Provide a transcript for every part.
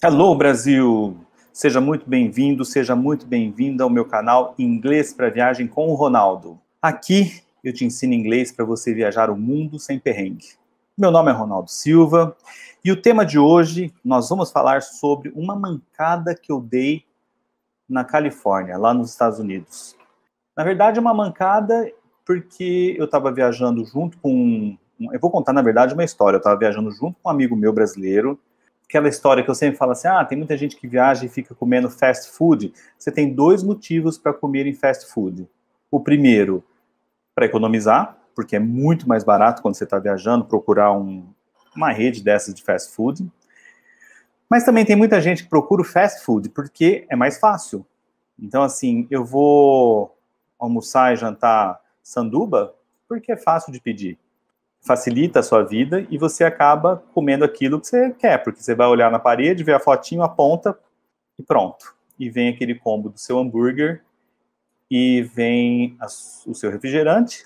Alô Brasil! Seja muito bem-vindo, seja muito bem-vinda ao meu canal Inglês para Viagem com o Ronaldo. Aqui eu te ensino inglês para você viajar o mundo sem perrengue. Meu nome é Ronaldo Silva e o tema de hoje nós vamos falar sobre uma mancada que eu dei na Califórnia, lá nos Estados Unidos. Na verdade, é uma mancada porque eu estava viajando junto com. Eu vou contar, na verdade, uma história. Eu estava viajando junto com um amigo meu brasileiro aquela história que eu sempre falo assim: ah, tem muita gente que viaja e fica comendo fast food. Você tem dois motivos para comer em fast food. O primeiro, para economizar, porque é muito mais barato quando você está viajando procurar um, uma rede dessas de fast food. Mas também tem muita gente que procura o fast food porque é mais fácil. Então, assim, eu vou almoçar e jantar sanduba porque é fácil de pedir facilita a sua vida e você acaba comendo aquilo que você quer, porque você vai olhar na parede, ver a fotinho, aponta e pronto. E vem aquele combo do seu hambúrguer e vem a, o seu refrigerante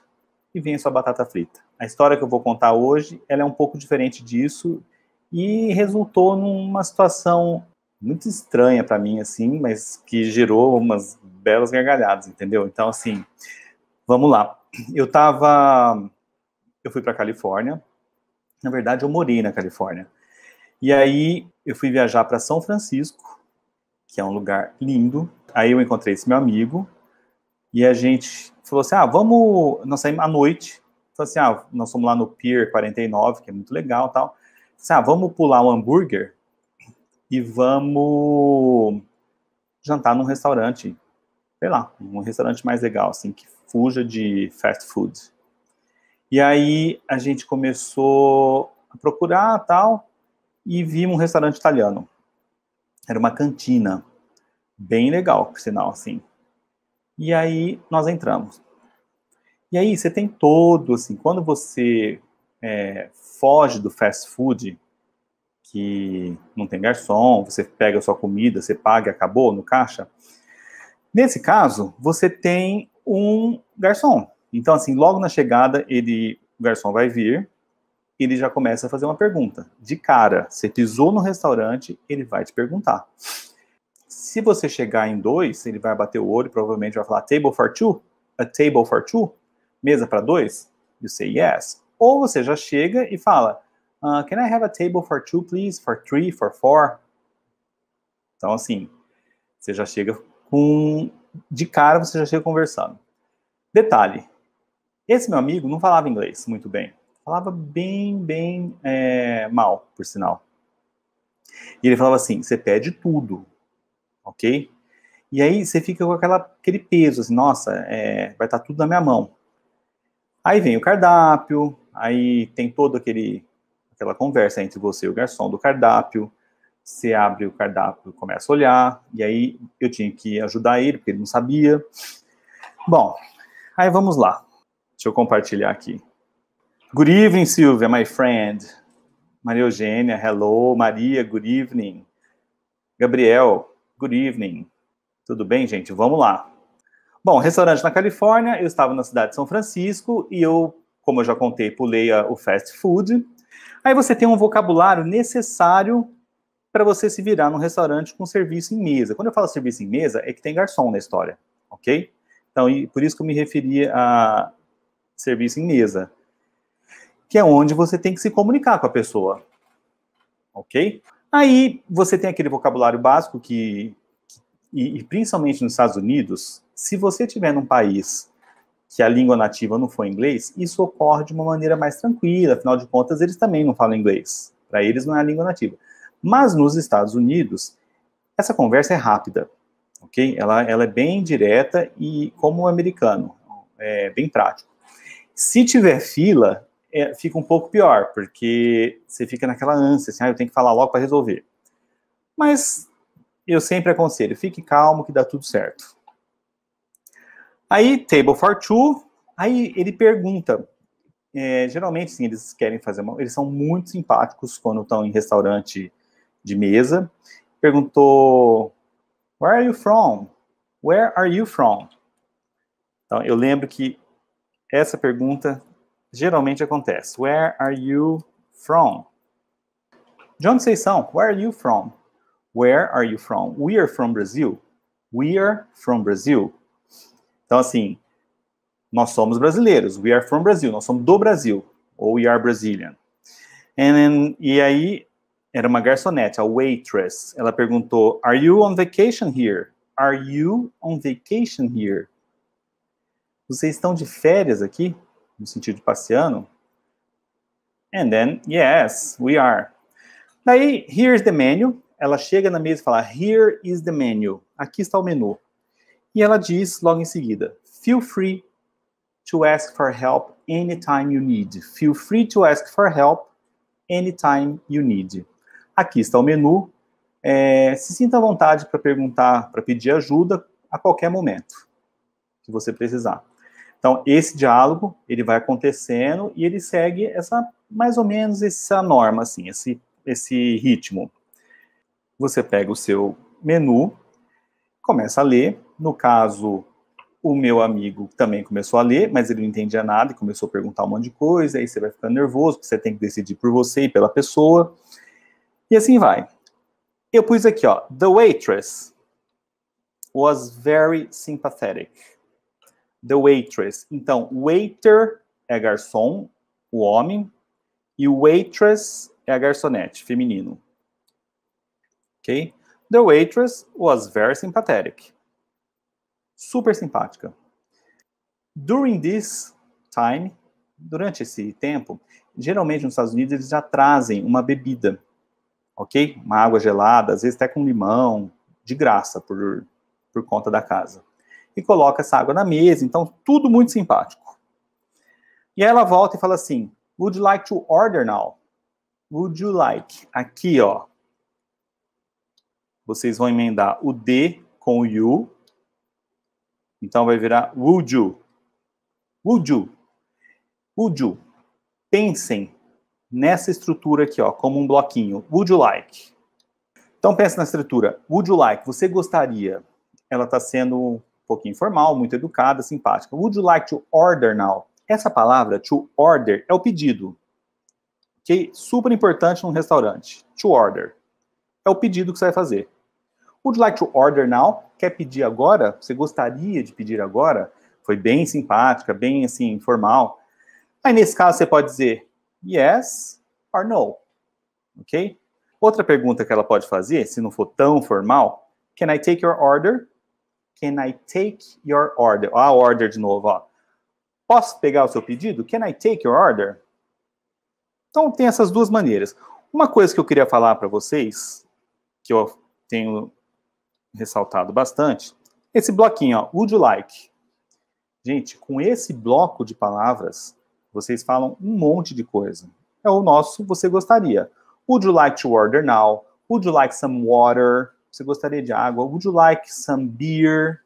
e vem a sua batata frita. A história que eu vou contar hoje, ela é um pouco diferente disso e resultou numa situação muito estranha para mim assim, mas que gerou umas belas gargalhadas, entendeu? Então assim, vamos lá. Eu estava eu fui para Califórnia. Na verdade, eu morei na Califórnia. E aí eu fui viajar para São Francisco, que é um lugar lindo. Aí eu encontrei esse meu amigo e a gente falou assim: "Ah, vamos, nós saímos à noite". Falou assim: "Ah, nós fomos lá no Pier 49, que é muito legal, tal". Assim, ah, vamos pular um hambúrguer e vamos jantar num restaurante, sei lá, um restaurante mais legal assim que fuja de fast food. E aí a gente começou a procurar tal e vimos um restaurante italiano. Era uma cantina, bem legal, por sinal, assim. E aí nós entramos. E aí você tem todo, assim, quando você é, foge do fast food, que não tem garçom, você pega a sua comida, você paga acabou no caixa. Nesse caso, você tem um garçom. Então, assim, logo na chegada, ele, o garçom vai vir, ele já começa a fazer uma pergunta. De cara, você pisou no restaurante, ele vai te perguntar. Se você chegar em dois, ele vai bater o olho e provavelmente vai falar table for two? A table for two? Mesa para dois? You say yes. Ou você já chega e fala, uh, can I have a table for two, please? For three, for four? Então, assim, você já chega com... De cara, você já chega conversando. Detalhe, esse meu amigo não falava inglês muito bem. Falava bem, bem é, mal, por sinal. E ele falava assim: você pede tudo, ok? E aí você fica com aquela, aquele peso, assim, nossa, é, vai estar tá tudo na minha mão. Aí vem o cardápio, aí tem todo aquele aquela conversa entre você e o garçom do cardápio. Você abre o cardápio, começa a olhar, e aí eu tinha que ajudar ele, porque ele não sabia. Bom, aí vamos lá. Deixa eu compartilhar aqui. Good evening, Silvia, my friend. Maria Eugênia, hello. Maria, good evening. Gabriel, good evening. Tudo bem, gente? Vamos lá. Bom, restaurante na Califórnia, eu estava na cidade de São Francisco e eu, como eu já contei, pulei o fast food. Aí você tem um vocabulário necessário para você se virar num restaurante com serviço em mesa. Quando eu falo serviço em mesa, é que tem garçom na história, ok? Então, por isso que eu me referia a serviço em mesa, que é onde você tem que se comunicar com a pessoa. Ok? Aí você tem aquele vocabulário básico que, e, e principalmente nos Estados Unidos, se você estiver num país que a língua nativa não for inglês, isso ocorre de uma maneira mais tranquila, afinal de contas, eles também não falam inglês. Para eles não é a língua nativa. Mas nos Estados Unidos, essa conversa é rápida, ok? Ela, ela é bem direta e, como o americano, é bem prático. Se tiver fila, é, fica um pouco pior, porque você fica naquela ânsia, assim, ah, eu tenho que falar logo para resolver. Mas eu sempre aconselho, fique calmo que dá tudo certo. Aí, table for two, aí ele pergunta, é, geralmente, sim, eles querem fazer uma, Eles são muito simpáticos quando estão em restaurante de mesa. Perguntou: Where are you from? Where are you from? Então, eu lembro que essa pergunta geralmente acontece. Where are you from? De onde vocês são? Where are you from? Where are you from? We are from Brazil. We are from Brazil. Então, assim, nós somos brasileiros. We are from Brazil. Nós somos do Brasil. Ou we are Brazilian. Then, e aí, era uma garçonete, a waitress. Ela perguntou, are you on vacation here? Are you on vacation here? Vocês estão de férias aqui? No sentido de passeando? And then, yes, we are. Daí, here's the menu. Ela chega na mesa e fala, here is the menu. Aqui está o menu. E ela diz logo em seguida, feel free to ask for help anytime you need. Feel free to ask for help anytime you need. Aqui está o menu. É, se sinta à vontade para perguntar, para pedir ajuda a qualquer momento que você precisar. Então, esse diálogo, ele vai acontecendo e ele segue essa, mais ou menos essa norma, assim, esse, esse ritmo. Você pega o seu menu, começa a ler. No caso, o meu amigo também começou a ler, mas ele não entendia nada e começou a perguntar um monte de coisa. Aí você vai ficando nervoso, porque você tem que decidir por você e pela pessoa. E assim vai. Eu pus aqui, ó, the waitress was very sympathetic the waitress. Então, waiter é garçom, o homem, e waitress é a garçonete, feminino. Ok? The waitress was very sympathetic. Super simpática. During this time, durante esse tempo, geralmente nos Estados Unidos eles já trazem uma bebida, ok? Uma água gelada, às vezes até com limão, de graça, por, por conta da casa e coloca essa água na mesa. Então, tudo muito simpático. E aí ela volta e fala assim: Would you like to order now? Would you like? Aqui, ó. Vocês vão emendar o D com o you. Então vai virar would you. Would you? Would you? Pensem nessa estrutura aqui, ó, como um bloquinho. Would you like? Então pense na estrutura. Would you like? Você gostaria? Ela está sendo um pouquinho informal, muito educada, simpática. Would you like to order now? Essa palavra, to order, é o pedido. Que super importante num restaurante. To order. É o pedido que você vai fazer. Would you like to order now? Quer pedir agora? Você gostaria de pedir agora? Foi bem simpática, bem assim, informal. Aí nesse caso você pode dizer yes or no. Ok? Outra pergunta que ela pode fazer, se não for tão formal, can I take your order? Can I take your order? Ó, a order de novo, ó. Posso pegar o seu pedido? Can I take your order? Então tem essas duas maneiras. Uma coisa que eu queria falar para vocês, que eu tenho ressaltado bastante, esse bloquinho, ó, would you like? Gente, com esse bloco de palavras, vocês falam um monte de coisa. É o nosso você gostaria. Would you like to order now? Would you like some water? Você gostaria de água? Would you like some beer?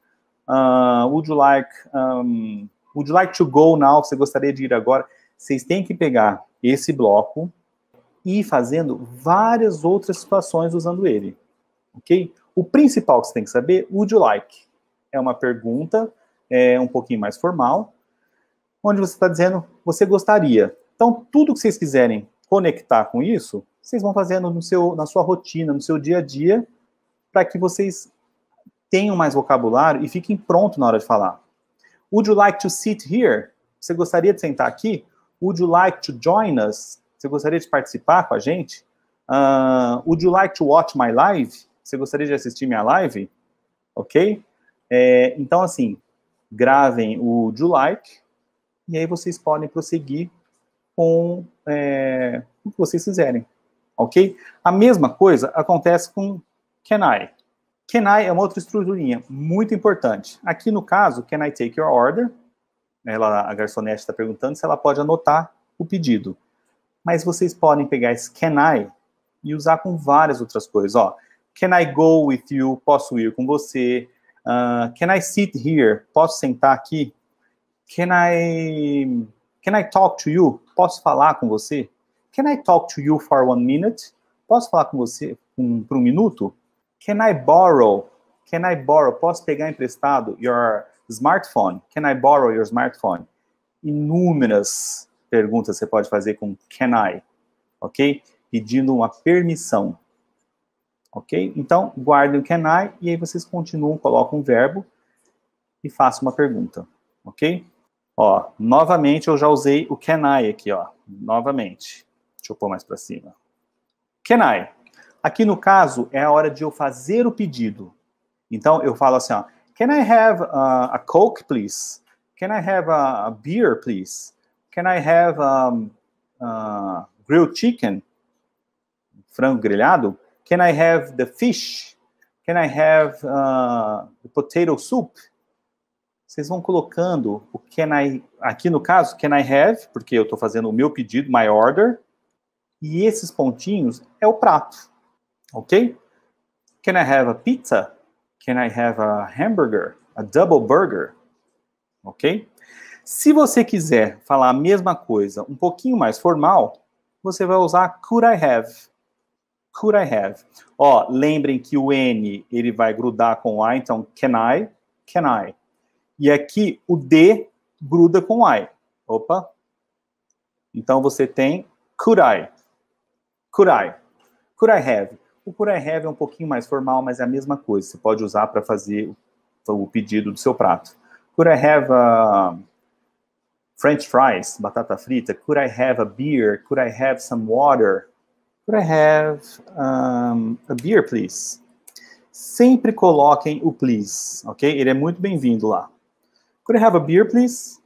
Uh, would you like um, Would you like to go now? Você gostaria de ir agora? Vocês têm que pegar esse bloco e ir fazendo várias outras situações usando ele, ok? O principal que você tem que saber, would you like? É uma pergunta é, um pouquinho mais formal, onde você está dizendo você gostaria. Então, tudo que vocês quiserem conectar com isso, vocês vão fazendo no seu, na sua rotina, no seu dia a dia, para que vocês tenham mais vocabulário e fiquem prontos na hora de falar. Would you like to sit here? Você gostaria de sentar aqui? Would you like to join us? Você gostaria de participar com a gente? Uh, would you like to watch my live? Você gostaria de assistir minha live? Ok? É, então, assim, gravem o would you like e aí vocês podem prosseguir com é, o que vocês quiserem. Ok? A mesma coisa acontece com can I. Can I é uma outra estruturinha muito importante. Aqui no caso, can I take your order? Ela, né, a garçonete está perguntando se ela pode anotar o pedido. Mas vocês podem pegar esse can I e usar com várias outras coisas. Ó, can I go with you? Posso ir com você? Uh, can I sit here? Posso sentar aqui? Can I Can I talk to you? Posso falar com você? Can I talk to you for one minute? Posso falar com você um, por um minuto? Can I borrow? Can I borrow? Posso pegar emprestado your smartphone? Can I borrow your smartphone? Inúmeras perguntas você pode fazer com can I, ok? Pedindo uma permissão, ok? Então, guardem o can I e aí vocês continuam, colocam um verbo e façam uma pergunta, ok? Ó, novamente eu já usei o can I aqui, ó, novamente. Deixa eu pôr mais para cima. Can I? Aqui no caso, é a hora de eu fazer o pedido. Então, eu falo assim, ó, Can I have a, a Coke, please? Can I have a, a beer, please? Can I have um, uh, grilled chicken? Frango grelhado? Can I have the fish? Can I have uh, the potato soup? Vocês vão colocando o can I, aqui no caso, can I have, porque eu estou fazendo o meu pedido, my order, e esses pontinhos é o prato. Ok? Can I have a pizza? Can I have a hamburger? A double burger? Ok? Se você quiser falar a mesma coisa um pouquinho mais formal, você vai usar could I have? Could I have? Ó, lembrem que o N ele vai grudar com o I, então can I? Can I? E aqui o D gruda com o I. Opa! Então você tem could I? Could I? Could I have? O por have é um pouquinho mais formal, mas é a mesma coisa. Você pode usar para fazer o pedido do seu prato. Could I have a French fries, batata frita? Could I have a beer? Could I have some water? Could I have um, a beer, please? Sempre coloquem o please, ok? Ele é muito bem-vindo lá. Could I have a beer, please?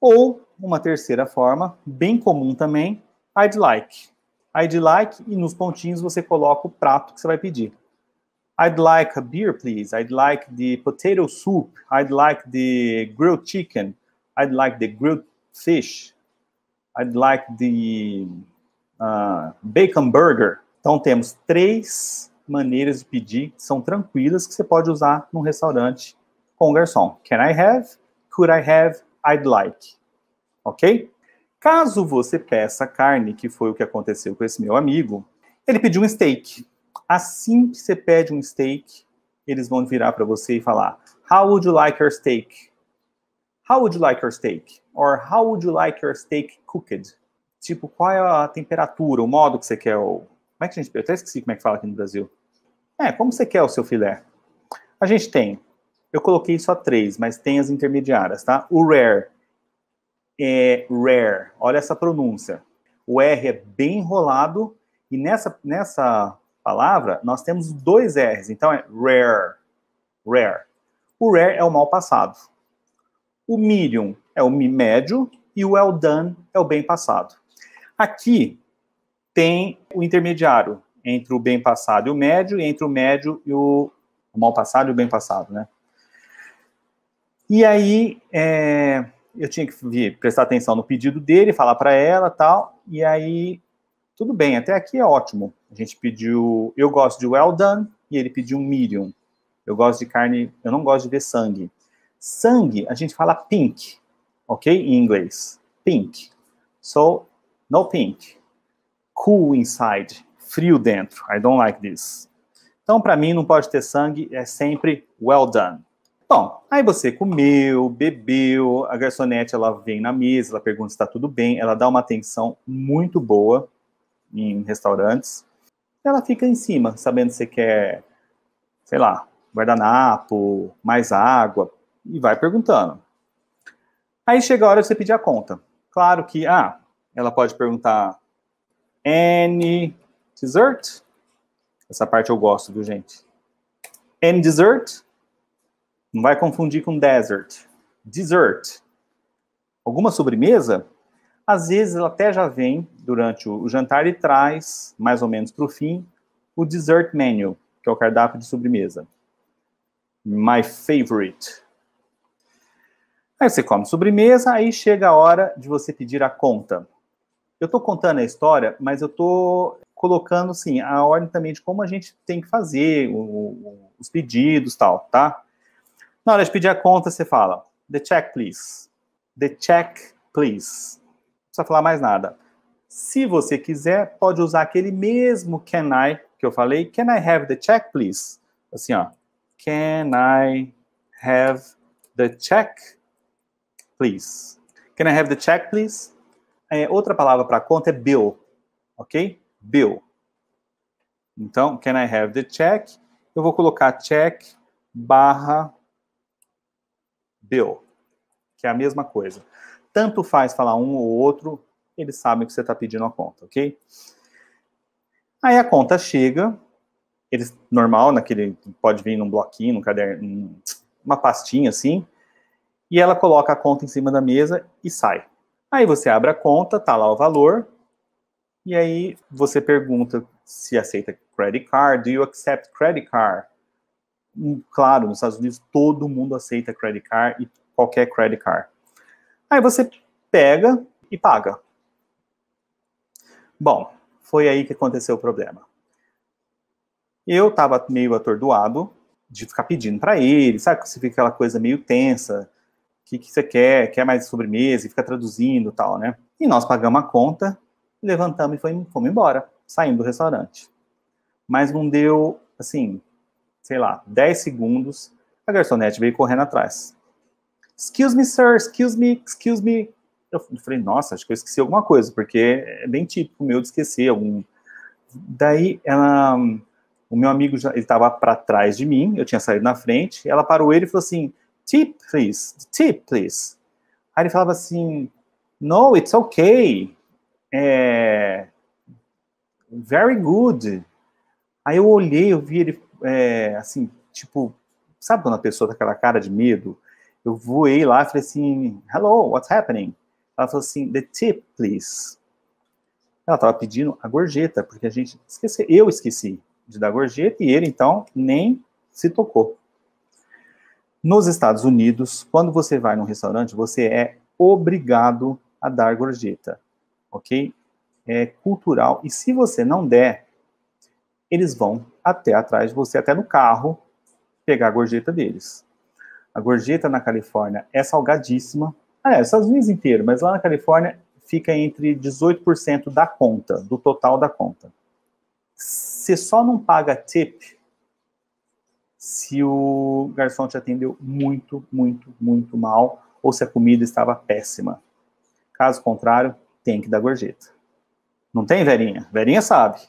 Ou uma terceira forma, bem comum também, I'd like. I'd like, e nos pontinhos você coloca o prato que você vai pedir. I'd like a beer, please. I'd like the potato soup. I'd like the grilled chicken. I'd like the grilled fish. I'd like the uh, bacon burger. Então temos três maneiras de pedir que são tranquilas que você pode usar num restaurante com garçom. Can I have? Could I have? I'd like. Ok? Caso você peça carne, que foi o que aconteceu com esse meu amigo, ele pediu um steak. Assim que você pede um steak, eles vão virar para você e falar: How would you like your steak? How would you like your steak? Or how would you like your steak cooked? Tipo, qual é a temperatura, o modo que você quer o. Como é que a gente. Eu até esqueci como é que fala aqui no Brasil. É, como você quer o seu filé? A gente tem. Eu coloquei só três, mas tem as intermediárias, tá? O rare, é rare. Olha essa pronúncia. O R é bem enrolado e nessa, nessa palavra nós temos dois R's. Então é rare, rare. O rare é o mal passado. O medium é o médio e o well done é o bem passado. Aqui tem o intermediário entre o bem passado e o médio e entre o médio e o, o mal passado e o bem passado, né? E aí, é, eu tinha que prestar atenção no pedido dele, falar para ela tal, e aí tudo bem, até aqui é ótimo. A gente pediu, eu gosto de well done e ele pediu um medium. Eu gosto de carne, eu não gosto de ver sangue. Sangue, a gente fala pink, ok? Em inglês, pink. So, no pink. Cool inside, frio dentro. I don't like this. Então, para mim, não pode ter sangue, é sempre well done. Bom, aí você comeu, bebeu, a garçonete ela vem na mesa, ela pergunta se está tudo bem, ela dá uma atenção muito boa em restaurantes. Ela fica em cima, sabendo se quer, sei lá, guardanapo, mais água, e vai perguntando. Aí chega a hora de você pedir a conta. Claro que, ah, ela pode perguntar any dessert? Essa parte eu gosto, viu, gente? Any dessert? Não vai confundir com desert. Dessert. Alguma sobremesa, às vezes ela até já vem durante o jantar e traz, mais ou menos para o fim, o dessert menu, que é o cardápio de sobremesa. My favorite. Aí você come sobremesa, aí chega a hora de você pedir a conta. Eu estou contando a história, mas eu estou colocando assim a ordem também de como a gente tem que fazer o, o, os pedidos, tal, tá? Na hora de pedir a conta, você fala: The check, please. The check, please. Não precisa falar mais nada. Se você quiser, pode usar aquele mesmo can I que eu falei. Can I have the check, please? Assim, ó. Can I have the check, please? Can I have the check, please? É, outra palavra para conta é bill, ok? Bill. Então, can I have the check? Eu vou colocar check barra deu, que é a mesma coisa. Tanto faz falar um ou outro, eles sabem que você está pedindo a conta, ok? Aí a conta chega, eles normal, naquele pode vir num bloquinho, num caderno, uma pastinha assim, e ela coloca a conta em cima da mesa e sai. Aí você abre a conta, tá lá o valor, e aí você pergunta se aceita credit card, do you accept credit card? claro, nos Estados Unidos todo mundo aceita credit card e qualquer credit card. Aí você pega e paga. Bom, foi aí que aconteceu o problema. Eu estava meio atordoado de ficar pedindo para ele, sabe? Você fica aquela coisa meio tensa, o que, que você quer? Quer mais sobremesa? E fica traduzindo tal, né? E nós pagamos a conta, levantamos e foi, fomos embora, saindo do restaurante. Mas não deu, assim, sei lá, 10 segundos, a garçonete veio correndo atrás. Excuse me, sir, excuse me, excuse me. Eu falei, nossa, acho que eu esqueci alguma coisa, porque é bem típico meu de esquecer algum. Daí ela, o meu amigo já, ele estava para trás de mim, eu tinha saído na frente, ela parou ele e falou assim, tip, please, tip, please. Aí ele falava assim, no, it's okay, é, very good. Aí eu olhei, eu vi ele é, assim, tipo, sabe quando a pessoa tá com aquela cara de medo? Eu voei lá e falei assim, hello, what's happening? Ela falou assim, the tip, please. Ela tava pedindo a gorjeta, porque a gente esqueceu, eu esqueci de dar gorjeta e ele então nem se tocou. Nos Estados Unidos, quando você vai num restaurante, você é obrigado a dar gorjeta, ok? É cultural. E se você não der, eles vão até atrás de você, até no carro, pegar a gorjeta deles. A gorjeta na Califórnia é salgadíssima. Ah, é, Estados Unidos inteiro, mas lá na Califórnia fica entre 18% da conta, do total da conta. Você só não paga tip se o garçom te atendeu muito, muito, muito mal ou se a comida estava péssima. Caso contrário, tem que dar gorjeta. Não tem, Verinha? Verinha sabe.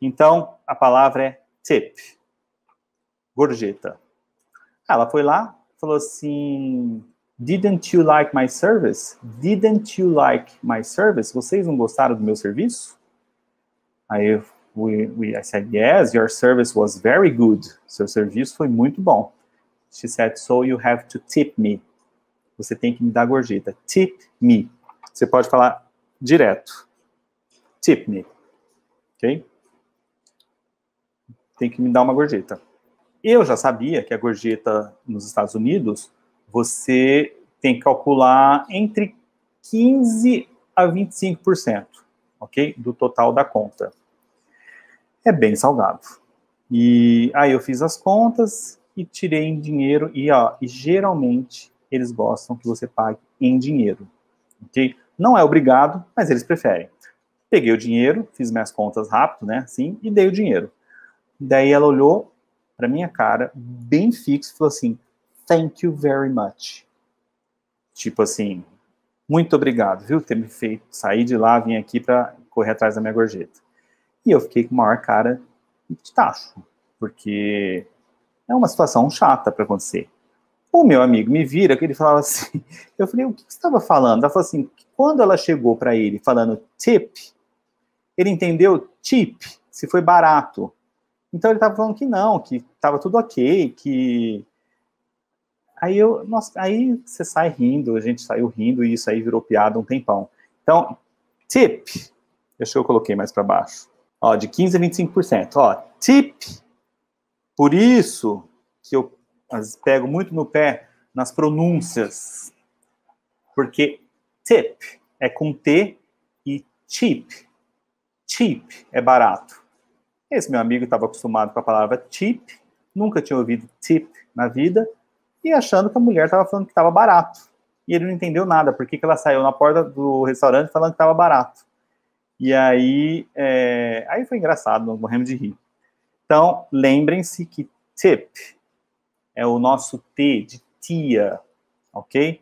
Então, a palavra é tip, gorjeta. Ela foi lá, falou assim: Didn't you like my service? Didn't you like my service? Vocês não gostaram do meu serviço? Aí we, we, I said, Yes, your service was very good. Seu serviço foi muito bom. She said, So you have to tip me. Você tem que me dar gorjeta. Tip me. Você pode falar direto. Tip me. Ok? tem que me dar uma gorjeta. Eu já sabia que a gorjeta nos Estados Unidos, você tem que calcular entre 15 a 25%, ok? Do total da conta. É bem salgado. E aí eu fiz as contas e tirei em dinheiro e ó, e geralmente eles gostam que você pague em dinheiro, ok? Não é obrigado, mas eles preferem. Peguei o dinheiro, fiz minhas contas rápido, né? Sim, e dei o dinheiro. Daí ela olhou para minha cara, bem fixo, e falou assim: Thank you very much. Tipo assim, muito obrigado, viu, ter me feito sair de lá, vir aqui para correr atrás da minha gorjeta. E eu fiquei com a maior cara de tacho, porque é uma situação chata para acontecer. O meu amigo me vira, que ele falava assim, eu falei, o que você estava falando? Ela falou assim, quando ela chegou para ele falando tip, ele entendeu tip, se foi barato. Então ele estava falando que não, que estava tudo ok, que aí eu, nossa, aí você sai rindo, a gente saiu rindo e isso aí virou piada um tempão. Então, tip, deixa eu coloquei mais para baixo. Ó, de 15 a 25%, ó, tip. Por isso que eu pego muito no pé nas pronúncias. Porque tip é com T e cheap. Cheap é barato. Esse meu amigo estava acostumado com a palavra tip, nunca tinha ouvido tip na vida, e achando que a mulher estava falando que estava barato. E ele não entendeu nada, porque que ela saiu na porta do restaurante falando que estava barato. E aí, é... aí foi engraçado, nós morremos de rir. Então, lembrem-se que tip é o nosso T de tia, ok?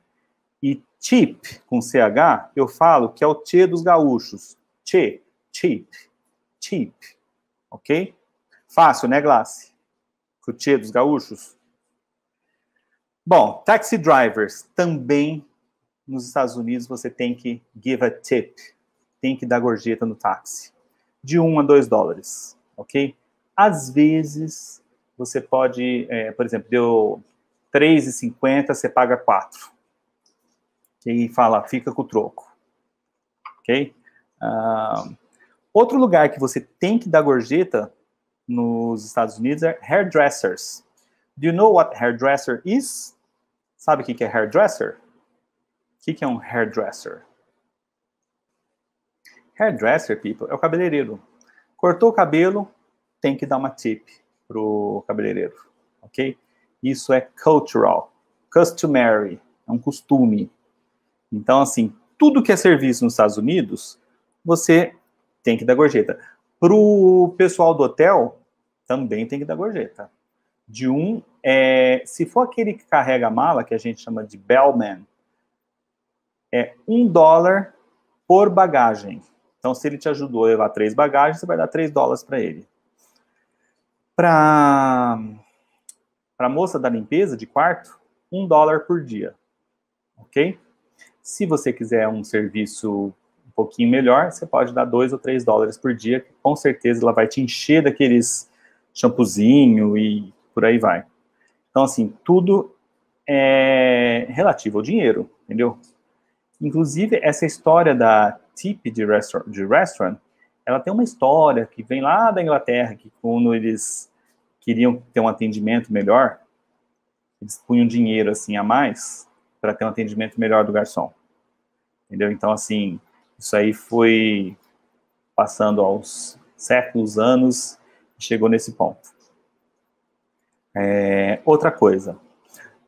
E tip, com CH, eu falo que é o T dos gaúchos. Tchê, tip, tip. Ok? Fácil, né, Glace? Cutiê dos gaúchos? Bom, taxi drivers também nos Estados Unidos você tem que give a tip, tem que dar gorjeta no táxi, de 1 um a 2 dólares, ok? Às vezes você pode, é, por exemplo, deu 3,50, você paga 4. E fala, fica com o troco, ok? Uh, Outro lugar que você tem que dar gorjeta nos Estados Unidos é hairdressers. Do you know what hairdresser is? Sabe o que é hairdresser? O que é um hairdresser? Hairdresser, people, é o cabeleireiro. Cortou o cabelo, tem que dar uma tip pro cabeleireiro, ok? Isso é cultural, customary, é um costume. Então, assim, tudo que é serviço nos Estados Unidos, você tem que dar gorjeta. para o pessoal do hotel, também tem que dar gorjeta. De um, é, se for aquele que carrega a mala, que a gente chama de bellman, é um dólar por bagagem. Então, se ele te ajudou a levar três bagagens, você vai dar três dólares para ele. Para a moça da limpeza de quarto, um dólar por dia. Ok? Se você quiser um serviço pouquinho melhor, você pode dar dois ou três dólares por dia, que com certeza ela vai te encher daqueles shampoozinho e por aí vai. Então, assim, tudo é relativo ao dinheiro, entendeu? Inclusive, essa história da tip de restaurant, de restaurant ela tem uma história que vem lá da Inglaterra, que quando eles queriam ter um atendimento melhor, eles punham dinheiro, assim, a mais para ter um atendimento melhor do garçom. Entendeu? Então, assim, isso aí foi passando aos séculos, anos, chegou nesse ponto. É, outra coisa,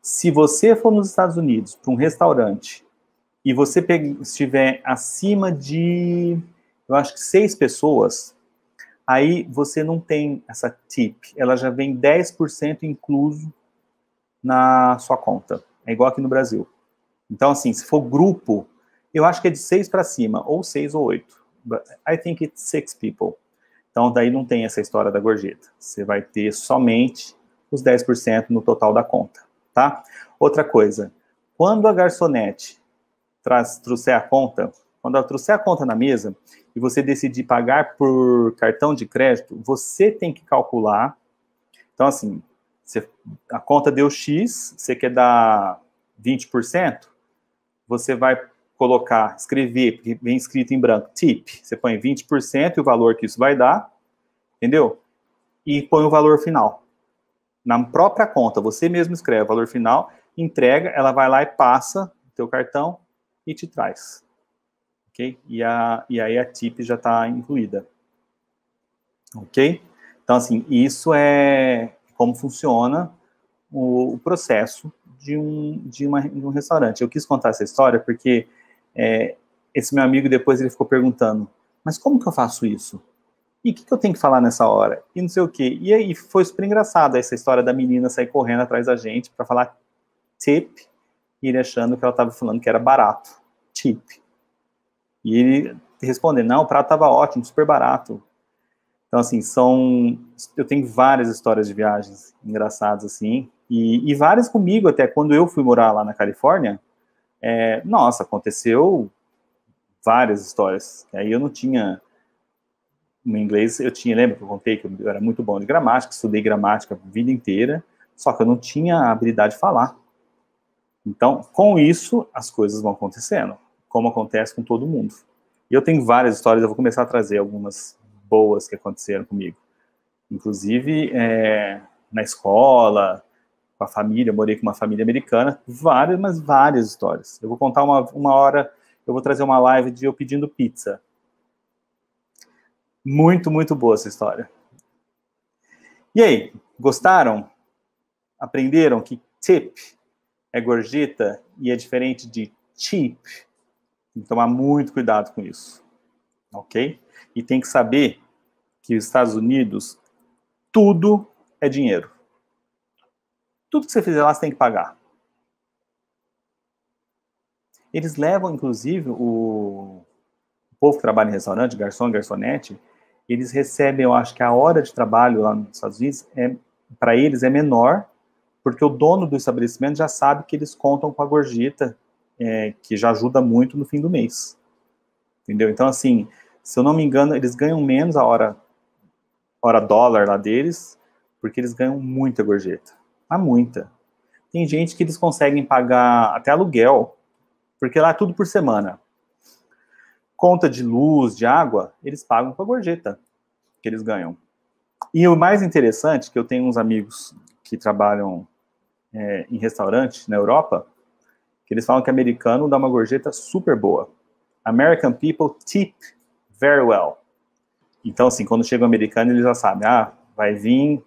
se você for nos Estados Unidos para um restaurante e você estiver acima de, eu acho que seis pessoas, aí você não tem essa tip, ela já vem 10% incluso na sua conta. É igual aqui no Brasil. Então, assim, se for grupo, eu acho que é de seis para cima, ou seis ou oito. I think it's six people. Então, daí não tem essa história da gorjeta. Você vai ter somente os 10% no total da conta, tá? Outra coisa, quando a garçonete traz, trouxer a conta, quando ela trouxer a conta na mesa e você decidir pagar por cartão de crédito, você tem que calcular. Então, assim, você, a conta deu X, você quer dar 20%, você vai colocar, escrever, porque vem escrito em branco, tip, você põe 20% e o valor que isso vai dar, entendeu? E põe o valor final. Na própria conta, você mesmo escreve o valor final, entrega, ela vai lá e passa o teu cartão e te traz. Ok? E, a, e aí a tip já está incluída. Ok? Então, assim, isso é como funciona o, o processo de um, de, uma, de um restaurante. Eu quis contar essa história porque é, esse meu amigo depois ele ficou perguntando, mas como que eu faço isso? E o que, que, eu tenho que falar nessa hora? E não sei o quê. E aí foi super engraçado essa história da menina sair correndo atrás da gente para falar tip e ele achando que ela estava falando que era barato, tip. E ele responder, não, o prato estava ótimo, super barato. Então, assim, são... Eu tenho várias histórias de viagens engraçadas, assim, e, e várias comigo até, quando eu fui morar lá na Califórnia, é, nossa, aconteceu várias histórias. Aí eu não tinha. No inglês, eu tinha, lembra que eu contei que eu era muito bom de gramática, estudei gramática a vida inteira, só que eu não tinha a habilidade de falar. Então, com isso, as coisas vão acontecendo, como acontece com todo mundo. E eu tenho várias histórias, eu vou começar a trazer algumas boas que aconteceram comigo. Inclusive, é, na escola, com a família, morei com uma família americana, várias, mas várias histórias. Eu vou contar uma, uma hora, eu vou trazer uma live de eu pedindo pizza. Muito, muito boa essa história. E aí, gostaram? Aprenderam que tip é gorjeta e é diferente de cheap? Tem que tomar muito cuidado com isso, ok? E tem que saber que os Estados Unidos, tudo é dinheiro. Tudo que você fizer lá, você tem que pagar. Eles levam, inclusive, o, o povo que trabalha em restaurante, garçom, garçonete, eles recebem, eu acho que a hora de trabalho lá nos Estados Unidos, é, para eles, é menor, porque o dono do estabelecimento já sabe que eles contam com a gorjeta, é, que já ajuda muito no fim do mês. Entendeu? Então, assim, se eu não me engano, eles ganham menos a hora, hora dólar lá deles, porque eles ganham muita gorjeta. Há muita. Tem gente que eles conseguem pagar até aluguel, porque lá é tudo por semana. Conta de luz, de água, eles pagam com a gorjeta que eles ganham. E o mais interessante, que eu tenho uns amigos que trabalham é, em restaurante na Europa, que eles falam que americano dá uma gorjeta super boa. American people tip very well. Então, assim, quando chega o um americano, ele já sabe, ah, vai vir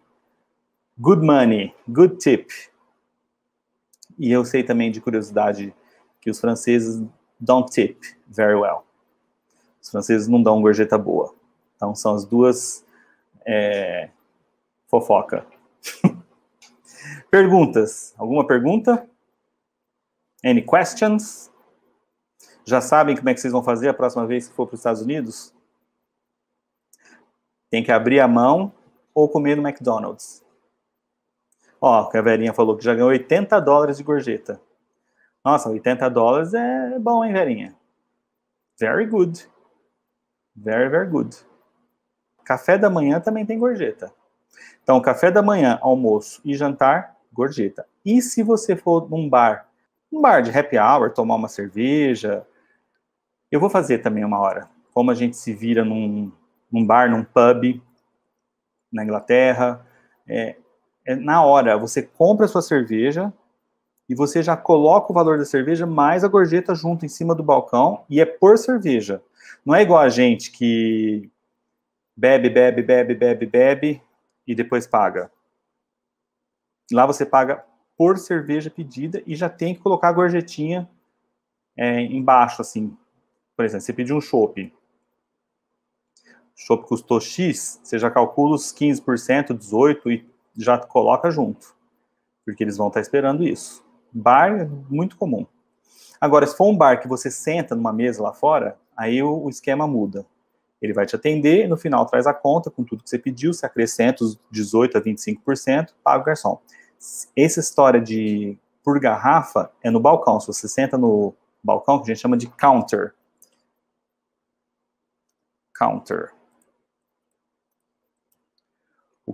Good money, good tip. E eu sei também de curiosidade que os franceses don't tip very well. Os franceses não dão gorjeta boa. Então são as duas é, fofoca. Perguntas. Alguma pergunta? Any questions? Já sabem como é que vocês vão fazer a próxima vez que for para os Estados Unidos? Tem que abrir a mão ou comer no McDonald's. Ó, a Verinha falou que já ganhou 80 dólares de gorjeta. Nossa, 80 dólares é bom, hein, Verinha? Very good. Very, very good. Café da manhã também tem gorjeta. Então, café da manhã, almoço e jantar, gorjeta. E se você for num bar, um bar de happy hour, tomar uma cerveja, eu vou fazer também uma hora. Como a gente se vira num, num bar, num pub na Inglaterra, é, é na hora. Você compra a sua cerveja e você já coloca o valor da cerveja mais a gorjeta junto em cima do balcão e é por cerveja. Não é igual a gente que bebe, bebe, bebe, bebe, bebe e depois paga. Lá você paga por cerveja pedida e já tem que colocar a gorjetinha é, embaixo, assim. Por exemplo, você pediu um chopp. O chopp custou X, você já calcula os 15%, 18% e já coloca junto, porque eles vão estar esperando isso. Bar é muito comum. Agora, se for um bar que você senta numa mesa lá fora, aí o, o esquema muda. Ele vai te atender no final traz a conta com tudo que você pediu, se acrescenta os 18 a 25%, paga o garçom. Essa história de por garrafa é no balcão. Se você senta no balcão, que a gente chama de counter. Counter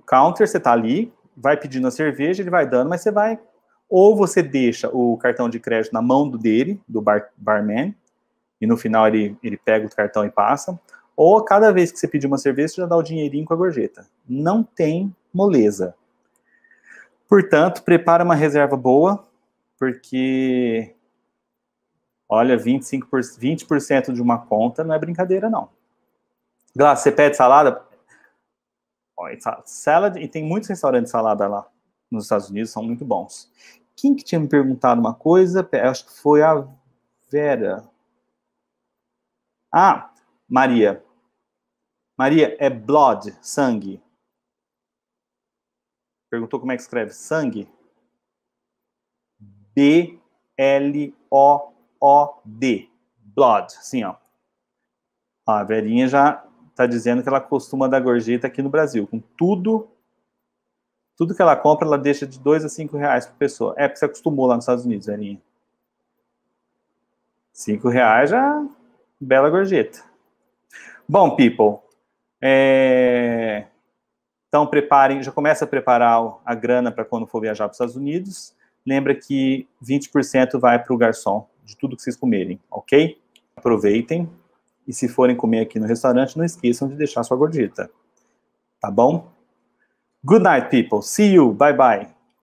counter, você tá ali, vai pedindo a cerveja, ele vai dando, mas você vai. Ou você deixa o cartão de crédito na mão do dele, do bar, barman, e no final ele, ele pega o cartão e passa. Ou cada vez que você pedir uma cerveja, você já dá o dinheirinho com a gorjeta. Não tem moleza. Portanto, prepara uma reserva boa, porque olha, 25%, 20% de uma conta não é brincadeira, não. Glass, você pede salada? salad, e tem muitos restaurantes de salada lá nos Estados Unidos, são muito bons. Quem que tinha me perguntado uma coisa? Acho que foi a Vera. Ah, Maria. Maria, é blood, sangue. Perguntou como é que escreve sangue? B-L-O-O-D. Blood, assim, ó. A Verinha já está dizendo que ela costuma dar gorjeta aqui no Brasil, com tudo tudo que ela compra, ela deixa de 2 a cinco reais por pessoa. É, porque você acostumou lá nos Estados Unidos, velhinha. Cinco reais já bela gorjeta. Bom, people, é... então preparem, já começa a preparar a grana para quando for viajar para os Estados Unidos. Lembra que 20% vai para o garçom de tudo que vocês comerem, ok? Aproveitem. E se forem comer aqui no restaurante, não esqueçam de deixar sua gordita. Tá bom? Good night, people. See you. Bye bye.